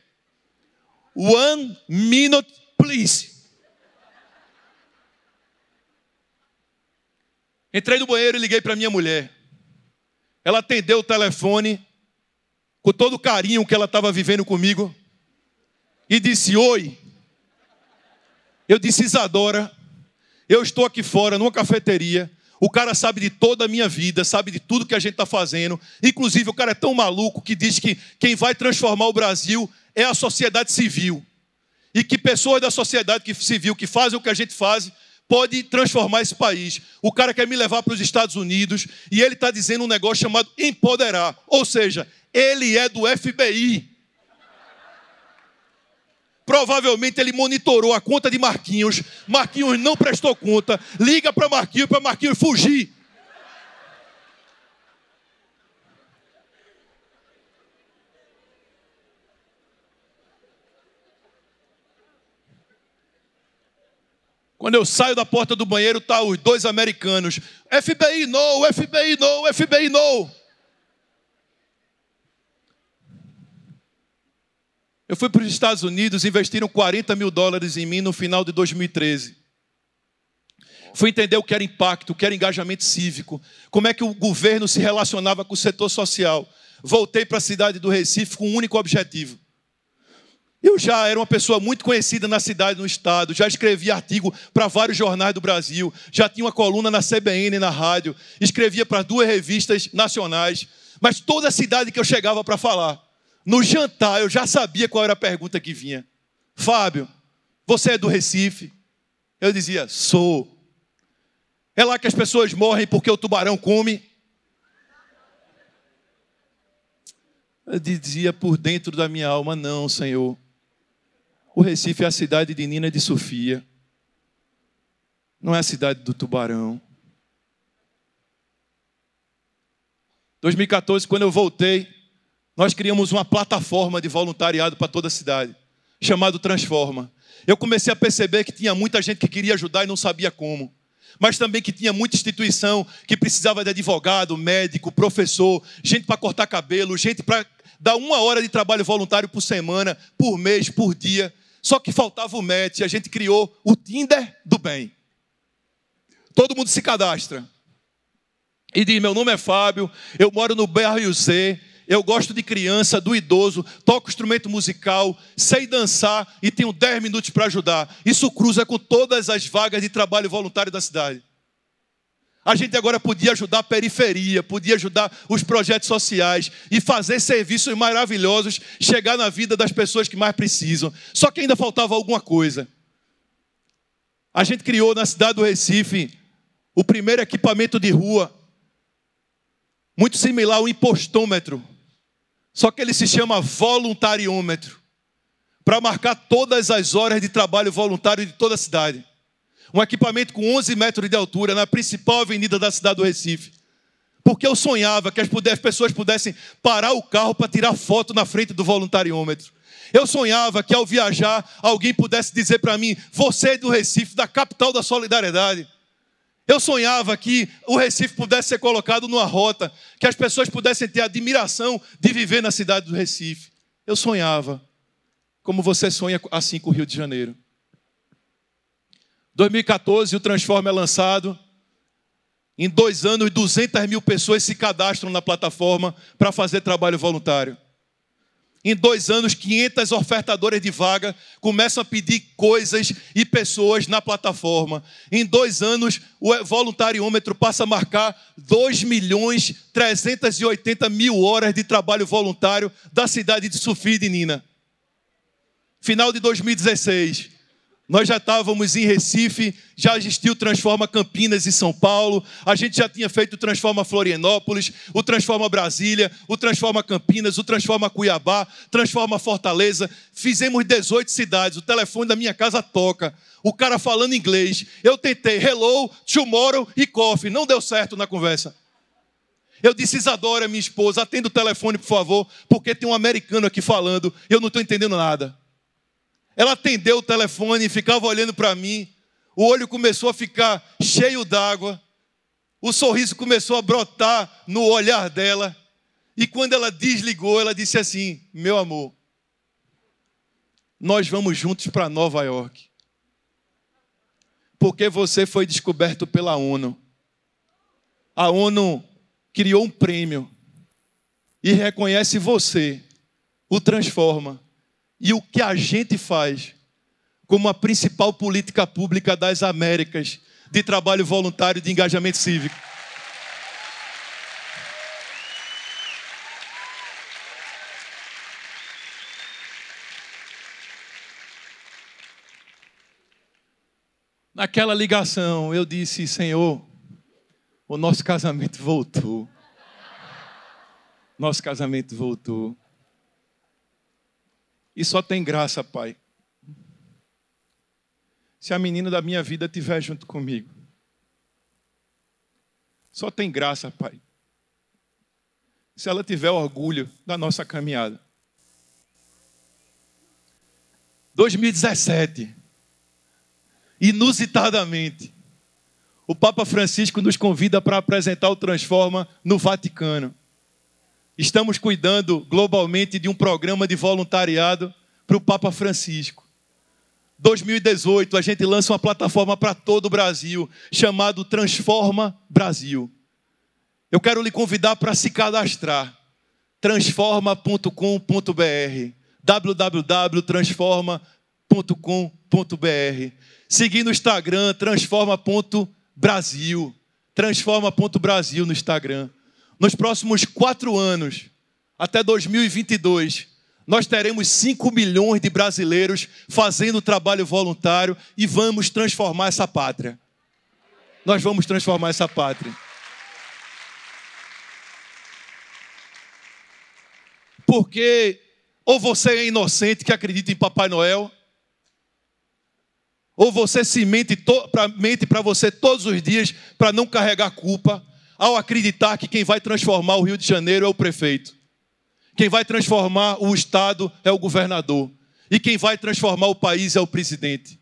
One minute, please. Entrei no banheiro e liguei para minha mulher. Ela atendeu o telefone com todo o carinho que ela estava vivendo comigo e disse: Oi. Eu disse: Isadora, eu estou aqui fora numa cafeteria o cara sabe de toda a minha vida, sabe de tudo que a gente está fazendo. Inclusive, o cara é tão maluco que diz que quem vai transformar o Brasil é a sociedade civil. E que pessoas da sociedade civil que fazem o que a gente faz pode transformar esse país. O cara quer me levar para os Estados Unidos e ele está dizendo um negócio chamado empoderar. Ou seja, ele é do FBI. Provavelmente ele monitorou a conta de Marquinhos. Marquinhos não prestou conta. Liga para Marquinhos para Marquinhos fugir. Quando eu saio da porta do banheiro, tá os dois americanos. FBI no, FBI no, FBI no. Eu fui para os Estados Unidos, investiram 40 mil dólares em mim no final de 2013. Fui entender o que era impacto, o que era engajamento cívico, como é que o governo se relacionava com o setor social. Voltei para a cidade do Recife com um único objetivo. Eu já era uma pessoa muito conhecida na cidade, no estado, já escrevia artigo para vários jornais do Brasil, já tinha uma coluna na CBN, na rádio, escrevia para duas revistas nacionais, mas toda a cidade que eu chegava para falar, no jantar, eu já sabia qual era a pergunta que vinha. Fábio, você é do Recife? Eu dizia, sou. É lá que as pessoas morrem porque o tubarão come? Eu dizia por dentro da minha alma, não, Senhor. O Recife é a cidade de Nina de Sofia. Não é a cidade do tubarão. 2014, quando eu voltei, nós criamos uma plataforma de voluntariado para toda a cidade, chamado Transforma. Eu comecei a perceber que tinha muita gente que queria ajudar e não sabia como. Mas também que tinha muita instituição que precisava de advogado, médico, professor, gente para cortar cabelo, gente para dar uma hora de trabalho voluntário por semana, por mês, por dia. Só que faltava o MET e a gente criou o Tinder do bem. Todo mundo se cadastra. E diz: Meu nome é Fábio, eu moro no bairro C, eu gosto de criança, do idoso, toco instrumento musical, sei dançar e tenho 10 minutos para ajudar. Isso cruza com todas as vagas de trabalho voluntário da cidade. A gente agora podia ajudar a periferia, podia ajudar os projetos sociais e fazer serviços maravilhosos chegar na vida das pessoas que mais precisam. Só que ainda faltava alguma coisa. A gente criou na cidade do Recife o primeiro equipamento de rua, muito similar ao impostômetro. Só que ele se chama voluntariômetro para marcar todas as horas de trabalho voluntário de toda a cidade. Um equipamento com 11 metros de altura na principal avenida da cidade do Recife. Porque eu sonhava que as pessoas pudessem parar o carro para tirar foto na frente do voluntariômetro. Eu sonhava que ao viajar alguém pudesse dizer para mim: Você é do Recife, da capital da solidariedade. Eu sonhava que o Recife pudesse ser colocado numa rota, que as pessoas pudessem ter admiração de viver na cidade do Recife. Eu sonhava, como você sonha assim com o Rio de Janeiro. 2014, o Transforma é lançado. Em dois anos, 200 mil pessoas se cadastram na plataforma para fazer trabalho voluntário em dois anos, 500 ofertadoras de vaga começam a pedir coisas e pessoas na plataforma. Em dois anos, o voluntariômetro passa a marcar 2 milhões 380 mil horas de trabalho voluntário da cidade de Sufi de Nina. Final de 2016, nós já estávamos em Recife, já existiu o Transforma Campinas em São Paulo, a gente já tinha feito o Transforma Florianópolis, o Transforma Brasília, o Transforma Campinas, o Transforma Cuiabá, Transforma Fortaleza. Fizemos 18 cidades, o telefone da minha casa toca, o cara falando inglês. Eu tentei hello, tomorrow e coffee, não deu certo na conversa. Eu disse, Isadora, minha esposa, atenda o telefone, por favor, porque tem um americano aqui falando, eu não estou entendendo nada. Ela atendeu o telefone e ficava olhando para mim. O olho começou a ficar cheio d'água. O sorriso começou a brotar no olhar dela. E quando ela desligou, ela disse assim: Meu amor, nós vamos juntos para Nova York. Porque você foi descoberto pela ONU. A ONU criou um prêmio e reconhece você, o transforma e o que a gente faz como a principal política pública das Américas de trabalho voluntário de engajamento cívico. Naquela ligação, eu disse: Senhor, o nosso casamento voltou. Nosso casamento voltou. E só tem graça, Pai. Se a menina da minha vida estiver junto comigo. Só tem graça, Pai. Se ela tiver orgulho da nossa caminhada. 2017. Inusitadamente, o Papa Francisco nos convida para apresentar o Transforma no Vaticano. Estamos cuidando globalmente de um programa de voluntariado para o Papa Francisco. 2018, a gente lança uma plataforma para todo o Brasil, chamado Transforma Brasil. Eu quero lhe convidar para se cadastrar. transforma.com.br www.transforma.com.br Seguir no Instagram transforma.brasil transforma.brasil no Instagram nos próximos quatro anos, até 2022, nós teremos 5 milhões de brasileiros fazendo trabalho voluntário e vamos transformar essa pátria. Nós vamos transformar essa pátria. Porque ou você é inocente que acredita em Papai Noel, ou você se mente para você todos os dias para não carregar culpa, ao acreditar que quem vai transformar o Rio de Janeiro é o prefeito, quem vai transformar o Estado é o governador, e quem vai transformar o país é o presidente.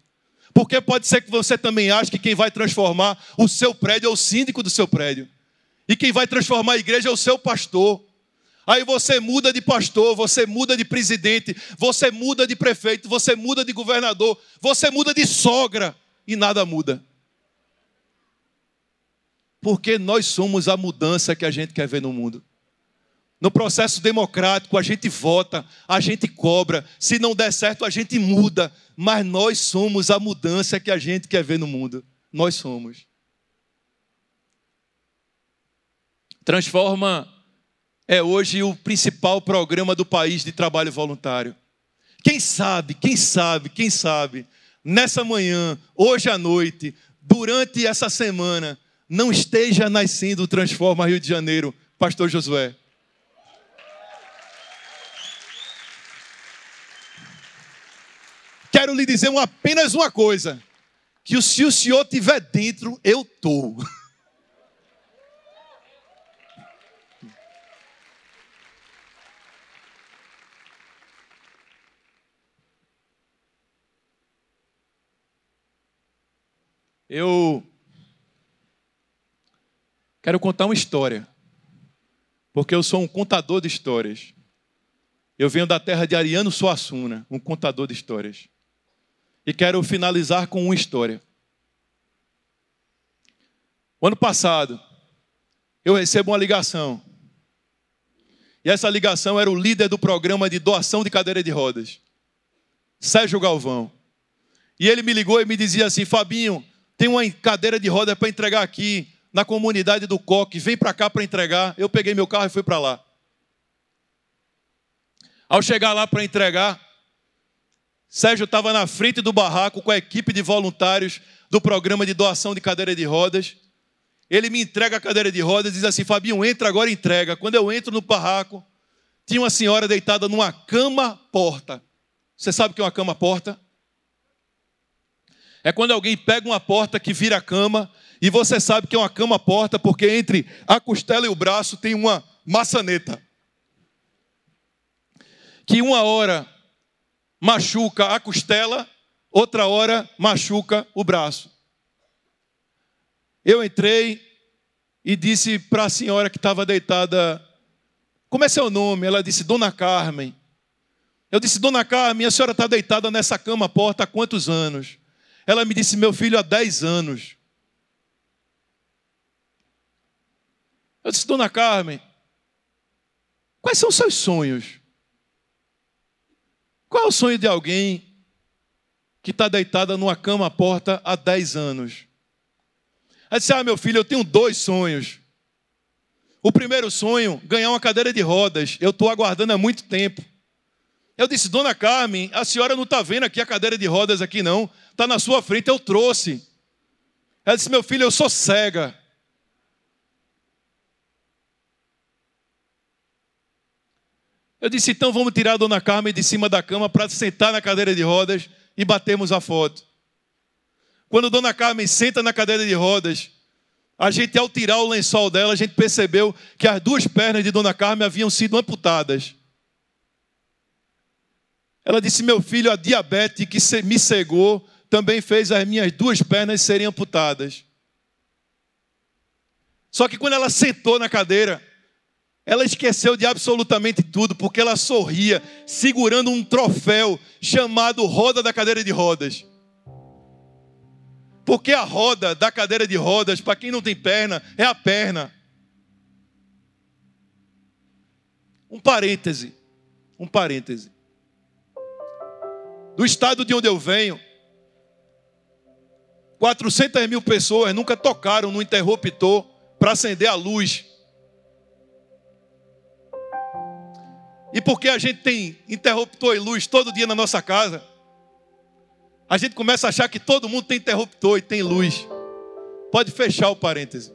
Porque pode ser que você também ache que quem vai transformar o seu prédio é o síndico do seu prédio, e quem vai transformar a igreja é o seu pastor. Aí você muda de pastor, você muda de presidente, você muda de prefeito, você muda de governador, você muda de sogra e nada muda porque nós somos a mudança que a gente quer ver no mundo. No processo democrático, a gente vota, a gente cobra, se não der certo, a gente muda, mas nós somos a mudança que a gente quer ver no mundo. Nós somos. Transforma é hoje o principal programa do país de trabalho voluntário. Quem sabe, quem sabe, quem sabe, nessa manhã, hoje à noite, durante essa semana, não esteja nascendo Transforma Rio de Janeiro, Pastor Josué. Quero lhe dizer uma, apenas uma coisa: que se o senhor estiver dentro, eu estou. Eu Quero contar uma história, porque eu sou um contador de histórias. Eu venho da terra de Ariano Suassuna, um contador de histórias. E quero finalizar com uma história. O ano passado, eu recebo uma ligação. E essa ligação era o líder do programa de doação de cadeira de rodas, Sérgio Galvão. E ele me ligou e me dizia assim: Fabinho, tem uma cadeira de rodas para entregar aqui na comunidade do Coque, vem para cá para entregar. Eu peguei meu carro e fui para lá. Ao chegar lá para entregar, Sérgio estava na frente do barraco com a equipe de voluntários do programa de doação de cadeira de rodas. Ele me entrega a cadeira de rodas e diz assim: Fabinho, entra agora e entrega. Quando eu entro no barraco, tinha uma senhora deitada numa cama-porta. Você sabe o que é uma cama-porta? É quando alguém pega uma porta que vira cama e você sabe que é uma cama porta, porque entre a costela e o braço tem uma maçaneta. Que uma hora machuca a costela, outra hora machuca o braço. Eu entrei e disse para a senhora que estava deitada: Como é seu nome? Ela disse: Dona Carmen. Eu disse: Dona Carmen, a senhora está deitada nessa cama porta há quantos anos? Ela me disse: Meu filho, há 10 anos. Eu disse, Dona Carmen, quais são seus sonhos? Qual é o sonho de alguém que está deitada numa cama à porta há 10 anos? Ela disse: Ah, meu filho, eu tenho dois sonhos. O primeiro sonho, ganhar uma cadeira de rodas. Eu estou aguardando há muito tempo. Eu disse, Dona Carmen, a senhora não está vendo aqui a cadeira de rodas aqui, não. Está na sua frente, eu trouxe. Ela disse, meu filho, eu sou cega. Eu disse, então vamos tirar a dona Carmen de cima da cama para sentar na cadeira de rodas e batemos a foto. Quando a dona Carmen senta na cadeira de rodas, a gente, ao tirar o lençol dela, a gente percebeu que as duas pernas de dona Carmen haviam sido amputadas. Ela disse: Meu filho, a diabetes que me cegou também fez as minhas duas pernas serem amputadas. Só que quando ela sentou na cadeira, ela esqueceu de absolutamente tudo, porque ela sorria, segurando um troféu chamado roda da cadeira de rodas. Porque a roda da cadeira de rodas, para quem não tem perna, é a perna. Um parêntese, um parêntese. Do estado de onde eu venho, 400 mil pessoas nunca tocaram no interruptor para acender a luz E porque a gente tem interruptor e luz todo dia na nossa casa, a gente começa a achar que todo mundo tem interruptor e tem luz. Pode fechar o parêntese.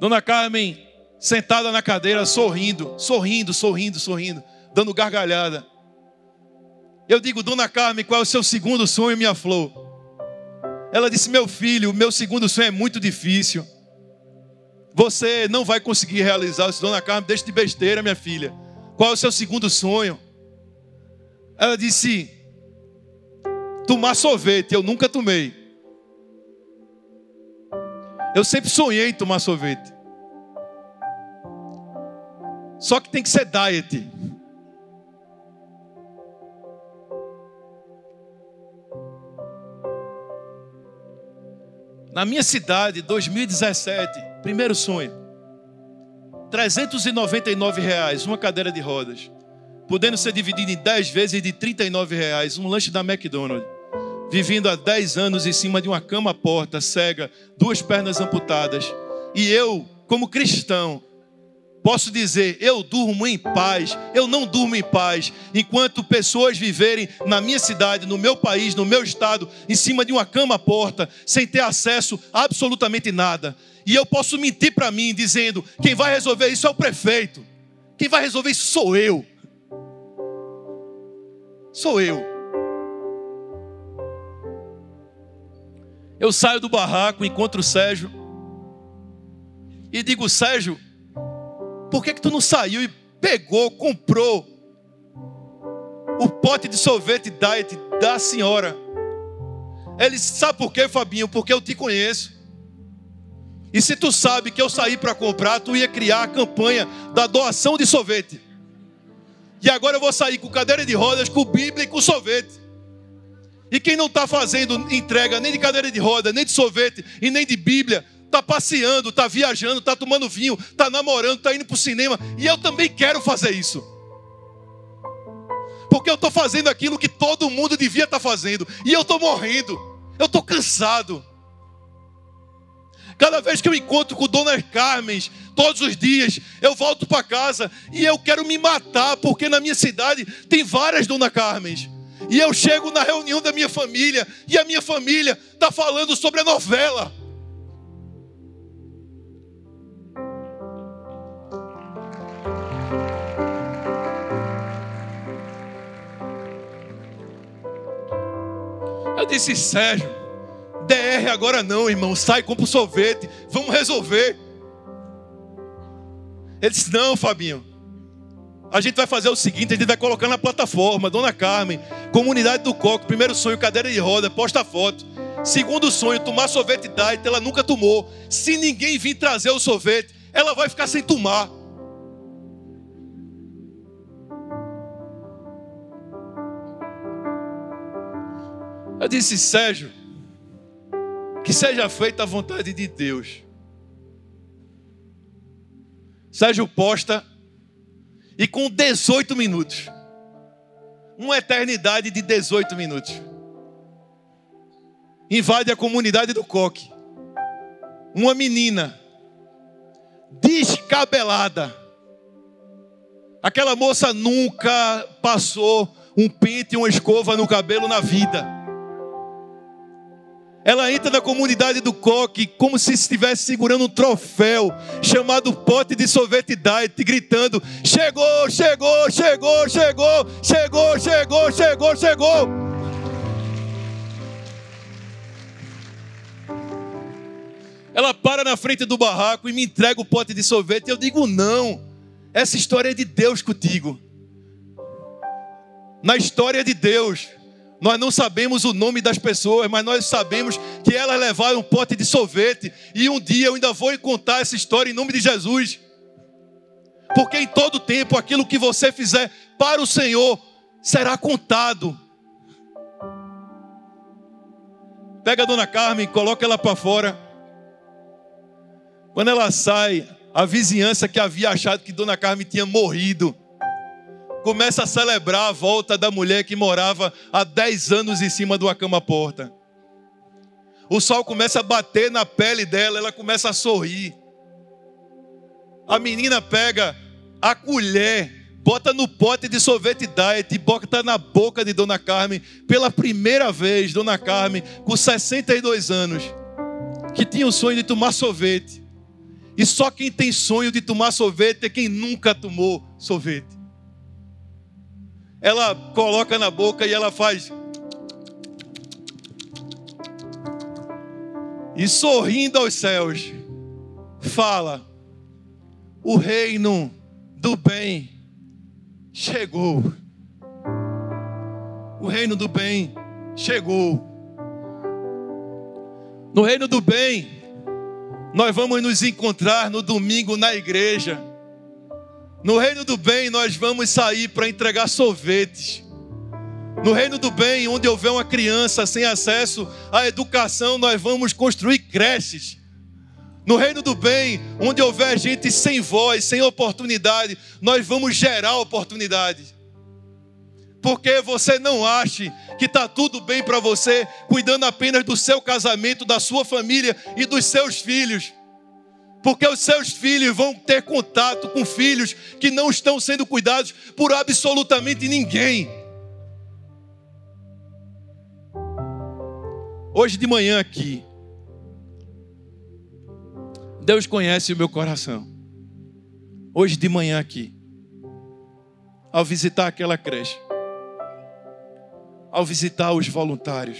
Dona Carmen, sentada na cadeira, sorrindo, sorrindo, sorrindo, sorrindo, dando gargalhada. Eu digo, Dona Carmen, qual é o seu segundo sonho, minha flor? Ela disse, meu filho, o meu segundo sonho é muito difícil. Você não vai conseguir realizar. Se dona Carmen, deixa de besteira, minha filha. Qual é o seu segundo sonho? Ela disse: tomar sorvete. Eu nunca tomei. Eu sempre sonhei em tomar sorvete. Só que tem que ser diet. Na minha cidade, 2017, Primeiro sonho: 399 reais, uma cadeira de rodas, podendo ser dividido em 10 vezes de 39 reais, um lanche da McDonald's vivendo há 10 anos em cima de uma cama porta, cega, duas pernas amputadas. E eu, como cristão, Posso dizer, eu durmo em paz, eu não durmo em paz, enquanto pessoas viverem na minha cidade, no meu país, no meu estado, em cima de uma cama porta, sem ter acesso a absolutamente nada. E eu posso mentir para mim, dizendo: quem vai resolver isso é o prefeito, quem vai resolver isso sou eu. Sou eu. Eu saio do barraco, encontro o Sérgio e digo: Sérgio, por que, que tu não saiu e pegou, comprou o pote de sorvete diet da senhora? Ele sabe por quê, Fabinho? Porque eu te conheço. E se tu sabe que eu saí para comprar, tu ia criar a campanha da doação de sorvete. E agora eu vou sair com cadeira de rodas, com Bíblia e com sorvete. E quem não está fazendo entrega nem de cadeira de roda, nem de sorvete e nem de Bíblia, está passeando, está viajando, está tomando vinho, está namorando, está indo para o cinema. E eu também quero fazer isso. Porque eu estou fazendo aquilo que todo mundo devia estar tá fazendo. E eu estou morrendo. Eu estou cansado. Cada vez que eu encontro com Dona Carmen, todos os dias, eu volto para casa e eu quero me matar, porque na minha cidade tem várias Dona Carmen. E eu chego na reunião da minha família e a minha família está falando sobre a novela. disse, Sérgio, DR agora não, irmão. Sai, compra um sorvete. Vamos resolver. Ele disse, não, Fabinho. A gente vai fazer o seguinte, a gente vai colocar na plataforma, Dona Carmen, comunidade do Coco, primeiro sonho, cadeira de roda, posta foto. Segundo sonho, tomar sorvete diet, ela nunca tomou. Se ninguém vir trazer o sorvete, ela vai ficar sem tomar. Eu disse, Sérgio, que seja feita a vontade de Deus. Sérgio posta e com 18 minutos. Uma eternidade de 18 minutos. Invade a comunidade do Coque. Uma menina descabelada. Aquela moça nunca passou um pente e uma escova no cabelo na vida. Ela entra na comunidade do coque como se estivesse segurando um troféu chamado pote de sorvete diet, gritando: chegou, chegou, chegou, chegou, chegou, chegou, chegou, chegou. Ela para na frente do barraco e me entrega o pote de sorvete. Eu digo: não, essa história é de Deus contigo. Na história de Deus. Nós não sabemos o nome das pessoas, mas nós sabemos que elas levaram um pote de sorvete. E um dia eu ainda vou contar essa história em nome de Jesus. Porque em todo tempo aquilo que você fizer para o Senhor será contado. Pega a dona Carmen, coloca ela para fora. Quando ela sai, a vizinhança que havia achado que dona Carmen tinha morrido Começa a celebrar a volta da mulher que morava há 10 anos em cima de uma cama porta. O sol começa a bater na pele dela, ela começa a sorrir. A menina pega a colher, bota no pote de sorvete diet e bota tá na boca de Dona Carmen. Pela primeira vez, Dona Carmen, com 62 anos, que tinha o sonho de tomar sorvete. E só quem tem sonho de tomar sorvete é quem nunca tomou sorvete ela coloca na boca e ela faz. E sorrindo aos céus, fala: O reino do bem chegou. O reino do bem chegou. No reino do bem, nós vamos nos encontrar no domingo na igreja. No reino do bem, nós vamos sair para entregar sorvetes. No reino do bem, onde houver uma criança sem acesso à educação, nós vamos construir creches. No reino do bem, onde houver gente sem voz, sem oportunidade, nós vamos gerar oportunidade. Porque você não ache que está tudo bem para você, cuidando apenas do seu casamento, da sua família e dos seus filhos porque os seus filhos vão ter contato com filhos que não estão sendo cuidados por absolutamente ninguém. Hoje de manhã aqui, Deus conhece o meu coração. Hoje de manhã aqui, ao visitar aquela creche, ao visitar os voluntários,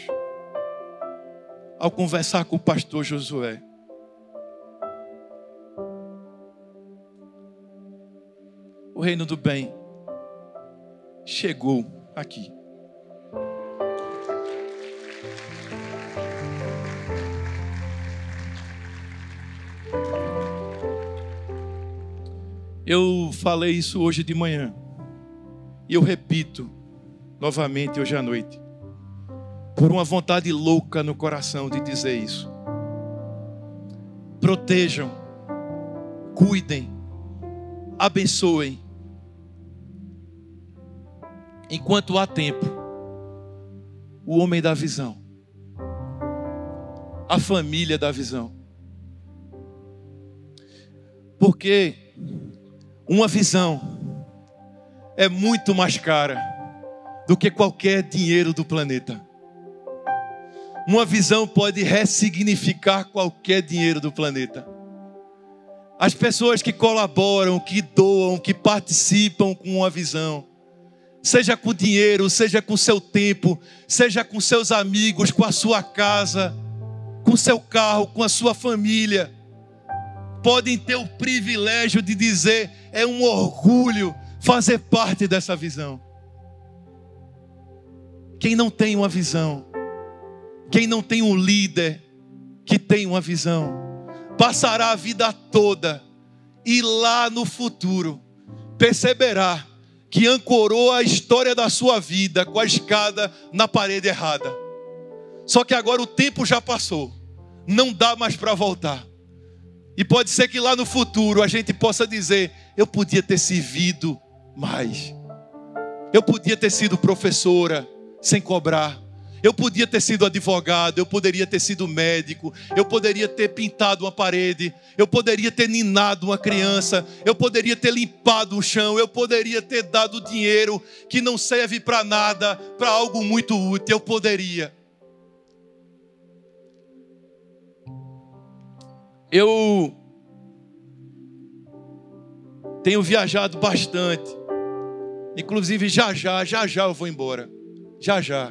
ao conversar com o pastor Josué, o reino do bem chegou aqui. Eu falei isso hoje de manhã. E eu repito novamente hoje à noite. Por uma vontade louca no coração de dizer isso. Protejam, cuidem, abençoem enquanto há tempo, o homem da visão, a família da visão. Porque uma visão é muito mais cara do que qualquer dinheiro do planeta. Uma visão pode ressignificar qualquer dinheiro do planeta. As pessoas que colaboram, que doam, que participam com uma visão, seja com dinheiro, seja com seu tempo, seja com seus amigos, com a sua casa, com seu carro, com a sua família. Podem ter o privilégio de dizer, é um orgulho fazer parte dessa visão. Quem não tem uma visão, quem não tem um líder que tem uma visão, passará a vida toda e lá no futuro perceberá que ancorou a história da sua vida com a escada na parede errada. Só que agora o tempo já passou, não dá mais para voltar. E pode ser que lá no futuro a gente possa dizer: eu podia ter servido mais, eu podia ter sido professora sem cobrar, eu podia ter sido advogado, eu poderia ter sido médico, eu poderia ter pintado uma parede, eu poderia ter ninado uma criança, eu poderia ter limpado o um chão, eu poderia ter dado dinheiro que não serve para nada, para algo muito útil, eu poderia. Eu tenho viajado bastante. Inclusive já já, já já eu vou embora. Já já.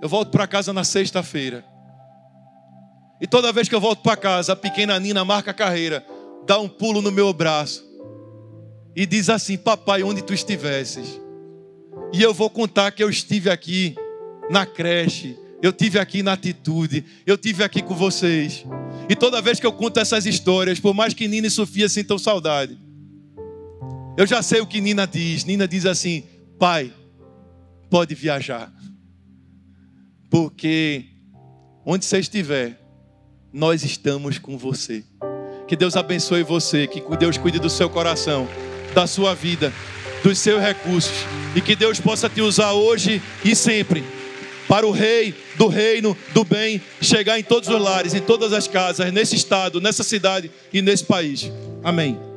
Eu volto para casa na sexta-feira. E toda vez que eu volto para casa, a pequena Nina marca a carreira, dá um pulo no meu braço e diz assim: Papai, onde tu estivesses? E eu vou contar que eu estive aqui na creche, eu tive aqui na atitude, eu tive aqui com vocês. E toda vez que eu conto essas histórias, por mais que Nina e Sofia sintam saudade, eu já sei o que Nina diz. Nina diz assim: Pai, pode viajar. Porque onde você estiver, nós estamos com você. Que Deus abençoe você, que Deus cuide do seu coração, da sua vida, dos seus recursos e que Deus possa te usar hoje e sempre para o rei do reino do bem chegar em todos os lares, em todas as casas, nesse estado, nessa cidade e nesse país. Amém.